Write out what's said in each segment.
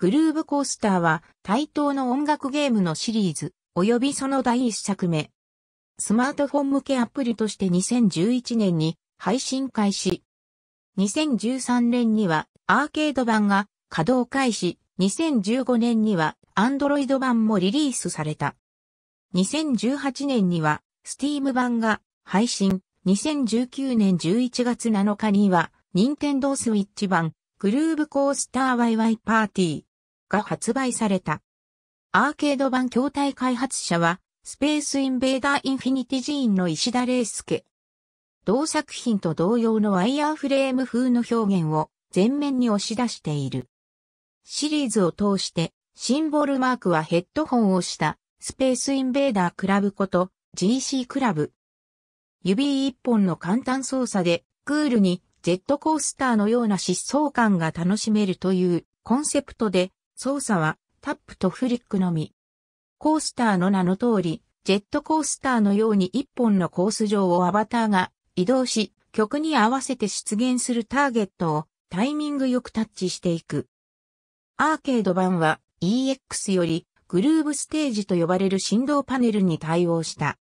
グルーブコースターは対等の音楽ゲームのシリーズ、及びその第一作目。スマートフォン向けアプリとして2011年に配信開始。2013年にはアーケード版が稼働開始、2015年には Android 版もリリースされた。2018年には Steam 版が配信、2019年11月7日には Nintendo Switch 版グルーブコースターワイワイパーティーが発売された。アーケード版筐体開発者は、スペースインベーダーインフィニティジーンの石田玲介。同作品と同様のワイヤーフレーム風の表現を前面に押し出している。シリーズを通して、シンボルマークはヘッドホンをしたスペースインベーダークラブこと GC クラブ。指一本の簡単操作でクールにジェットコースターのような疾走感が楽しめるというコンセプトで操作はタップとフリックのみ。コースターの名の通り、ジェットコースターのように一本のコース上をアバターが移動し、曲に合わせて出現するターゲットをタイミングよくタッチしていく。アーケード版は EX よりグルーブステージと呼ばれる振動パネルに対応した。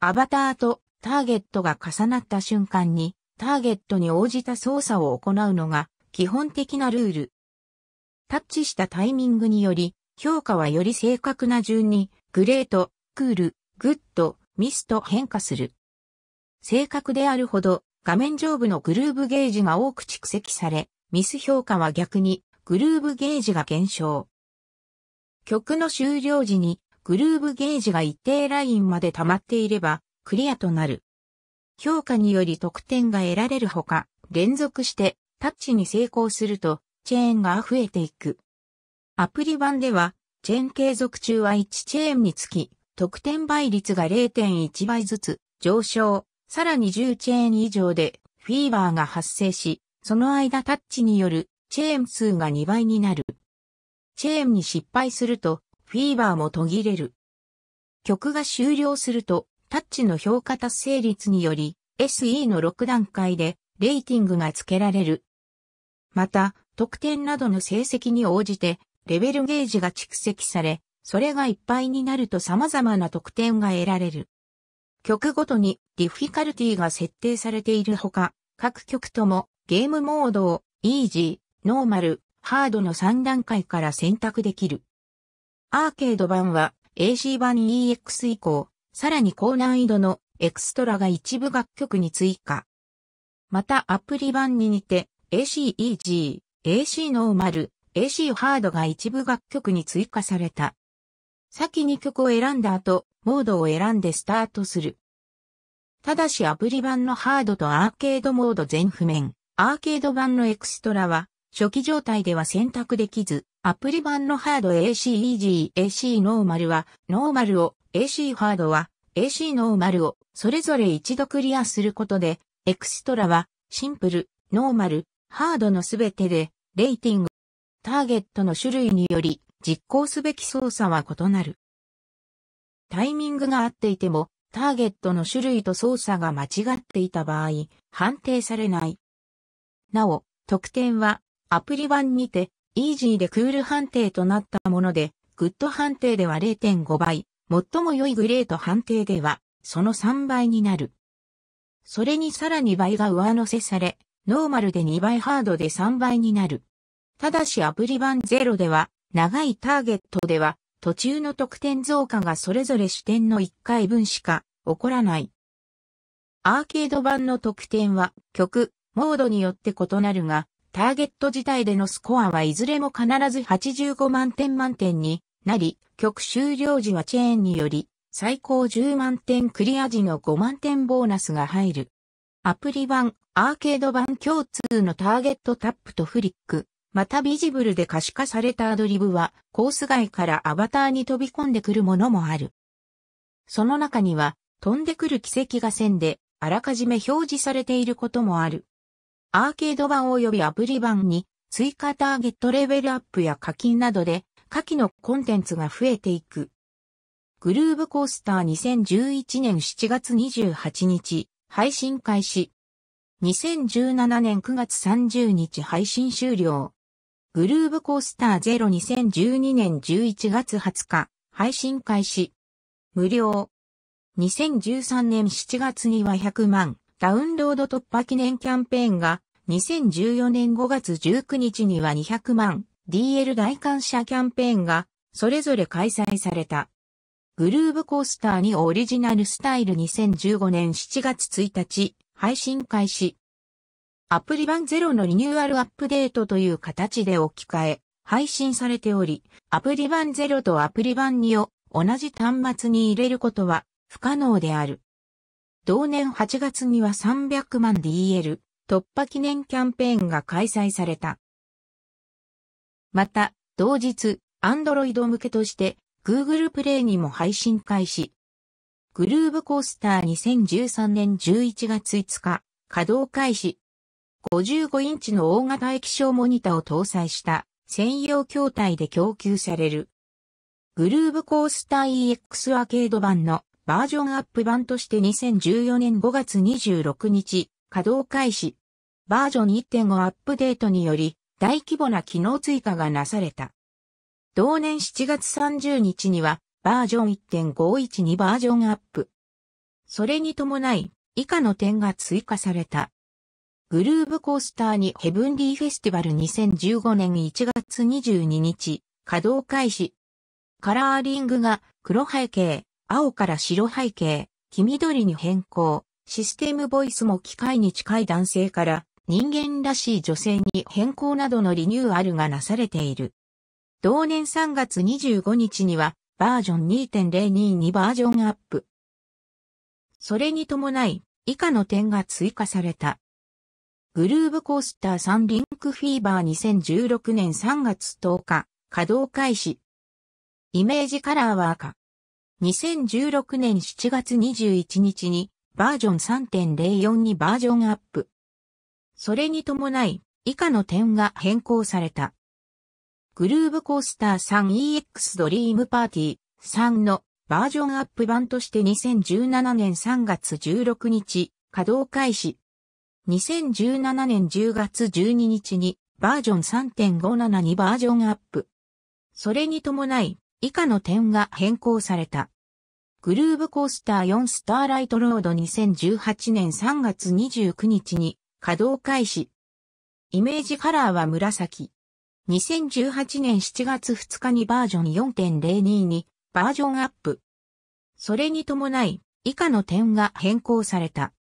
アバターとターゲットが重なった瞬間にターゲットに応じた操作を行うのが基本的なルール。タッチしたタイミングにより、評価はより正確な順に、グレート、クール、グッド、ミスと変化する。正確であるほど、画面上部のグルーブゲージが多く蓄積され、ミス評価は逆に、グルーブゲージが減少。曲の終了時に、グルーブゲージが一定ラインまで溜まっていれば、クリアとなる。評価により得点が得られるほか、連続してタッチに成功するとチェーンが増えていく。アプリ版では、チェーン継続中は1チェーンにつき、得点倍率が0.1倍ずつ上昇、さらに10チェーン以上でフィーバーが発生し、その間タッチによるチェーン数が2倍になる。チェーンに失敗するとフィーバーも途切れる。曲が終了するとタッチの評価達成率により SE の6段階でレーティングが付けられる。また、得点などの成績に応じて、レベルゲージが蓄積され、それがいっぱいになると様々な得点が得られる。曲ごとにディフィカルティが設定されているほか、各曲ともゲームモードをイージー、ノーマル、ハードの3段階から選択できる。アーケード版は AC 版 EX 以降、さらに高難易度のエクストラが一部楽曲に追加。またアプリ版に似て ACEG、AC ノーマル、AC ハードが一部楽曲に追加された。先に曲を選んだ後、モードを選んでスタートする。ただしアプリ版のハードとアーケードモード全譜面、アーケード版のエクストラは、初期状態では選択できず、アプリ版のハード AC Easy、AC ノーマルは、ノーマルを、AC ハードは、AC ノーマルを、それぞれ一度クリアすることで、エクストラは、シンプル、ノーマル、ハードのすべてで、レーティング。ターゲットの種類により実行すべき操作は異なる。タイミングが合っていても、ターゲットの種類と操作が間違っていた場合、判定されない。なお、得点はアプリ版にて、イージーでクール判定となったもので、グッド判定では0.5倍、最も良いグレート判定では、その3倍になる。それにさらに倍が上乗せされ、ノーマルで2倍ハードで3倍になる。ただしアプリ版0では、長いターゲットでは、途中の得点増加がそれぞれ視点の1回分しか起こらない。アーケード版の得点は曲、モードによって異なるが、ターゲット自体でのスコアはいずれも必ず85万点満点になり、曲終了時はチェーンにより、最高10万点クリア時の5万点ボーナスが入る。アプリ版、アーケード版共通のターゲットタップとフリック、またビジブルで可視化されたアドリブは、コース外からアバターに飛び込んでくるものもある。その中には、飛んでくる奇跡が線で、あらかじめ表示されていることもある。アーケード版及びアプリ版に、追加ターゲットレベルアップや課金などで、下記のコンテンツが増えていく。グルーブコースター2011年7月28日、配信開始。2017年9月30日配信終了。グルーブコースターゼロ2012年11月20日、配信開始。無料。2013年7月には100万ダウンロード突破記念キャンペーンが、2014年5月19日には200万 DL 大感謝キャンペーンが、それぞれ開催された。グルーブコースターにオリジナルスタイル2015年7月1日、配信開始。アプリ版0のリニューアルアップデートという形で置き換え、配信されており、アプリ版0とアプリ版2を同じ端末に入れることは不可能である。同年8月には300万 DL 突破記念キャンペーンが開催された。また、同日、Android 向けとして Google プレイにも配信開始。グルーブコースター2013年11月5日、稼働開始。55インチの大型液晶モニタを搭載した専用筐体で供給される。グルーブコースター EX アーケード版のバージョンアップ版として2014年5月26日、稼働開始。バージョン1.5アップデートにより大規模な機能追加がなされた。同年7月30日には、バージョン1.51にバージョンアップ。それに伴い、以下の点が追加された。グルーブコースターにヘブンリーフェスティバル2015年1月22日、稼働開始。カラーリングが黒背景、青から白背景、黄緑に変更。システムボイスも機械に近い男性から人間らしい女性に変更などのリニューアルがなされている。同年3月25日にはバージョン2.022にバージョンアップ。それに伴い以下の点が追加された。グルーブコースターサンリンクフィーバー2016年3月10日稼働開始。イメージカラーは赤。2016年7月21日にバージョン3.04にバージョンアップ。それに伴い以下の点が変更された。グルーブコースター 3EX ドリームパーティー3のバージョンアップ版として2017年3月16日稼働開始。2017年10月12日にバージョン3.57にバージョンアップ。それに伴い以下の点が変更された。グルーブコースター4スターライトロード2018年3月29日に稼働開始。イメージカラーは紫。2018年7月2日にバージョン4.02にバージョンアップ。それに伴い、以下の点が変更された。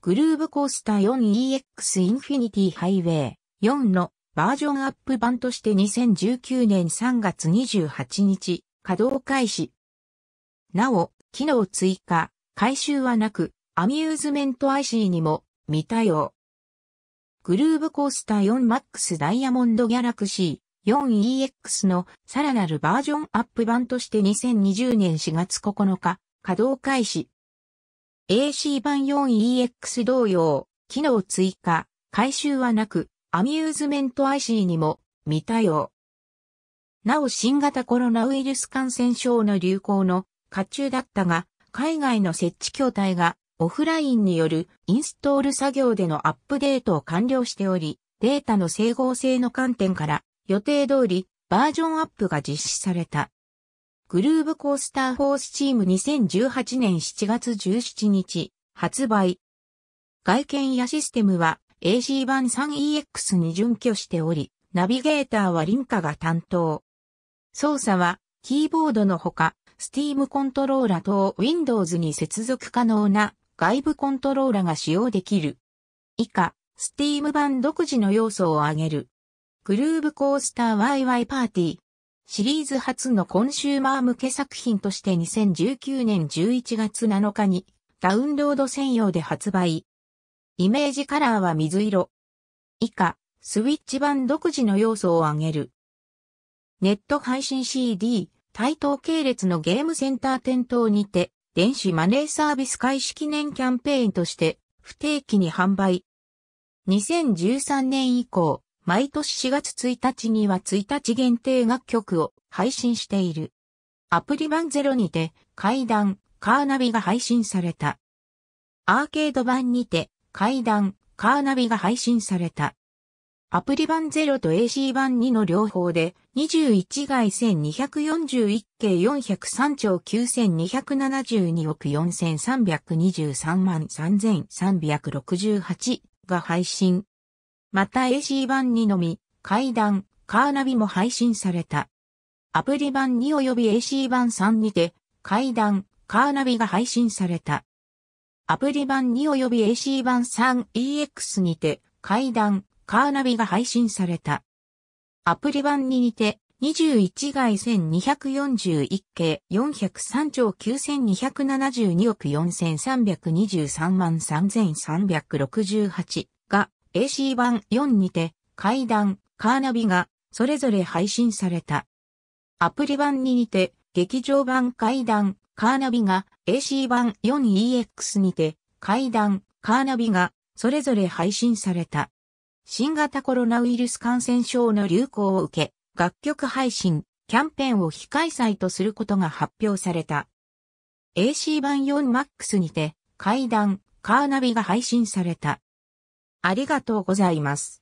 グルーブコースター 4EX インフィニティハイウェイ4のバージョンアップ版として2019年3月28日稼働開始。なお、機能追加、回収はなく、アミューズメント IC にも未対応。グルーブコースター 4MAX ダイヤモンドギャラクシー 4EX のさらなるバージョンアップ版として2020年4月9日稼働開始。AC 版 4EX 同様、機能追加、回収はなく、アミューズメント IC にも未対応。なお新型コロナウイルス感染症の流行の下中だったが、海外の設置筐体がオフラインによるインストール作業でのアップデートを完了しており、データの整合性の観点から予定通りバージョンアップが実施された。グルーブコースターフォースチーム2018年7月17日発売。外見やシステムは AC 版 3EX に準拠しており、ナビゲーターはリンカが担当。操作はキーボードのほか、スティームコントローラと Windows に接続可能な外部コントローラが使用できる。以下、スティーム版独自の要素を挙げる。グルーブコースター YY パーティー。シリーズ初のコンシューマー向け作品として2019年11月7日にダウンロード専用で発売。イメージカラーは水色。以下、スウィッチ版独自の要素を挙げる。ネット配信 CD、対等系列のゲームセンター店頭にて、電子マネーサービス開始記念キャンペーンとして不定期に販売。2013年以降、毎年4月1日には1日限定楽曲を配信している。アプリ版ゼロにて、階段、カーナビが配信された。アーケード版にて、階段、カーナビが配信された。アプリ版0と AC 版2の両方で、21外1241計403兆9272億4323万3368が配信。また AC 版2のみ、階段、カーナビも配信された。アプリ版2及び AC 版3にて、階段、カーナビが配信された。アプリ版2及び AC 版 3EX にて、階段、カーナビが配信された。アプリ版に似て、21外1241系403兆9272億4323万3368が AC 版4にて階段、カーナビがそれぞれ配信された。アプリ版に似て劇場版階段、カーナビが AC 版 4EX にて階段、カーナビがそれぞれ配信された。新型コロナウイルス感染症の流行を受け、楽曲配信、キャンペーンを非開催とすることが発表された。AC 版 4MAX にて、階段、カーナビが配信された。ありがとうございます。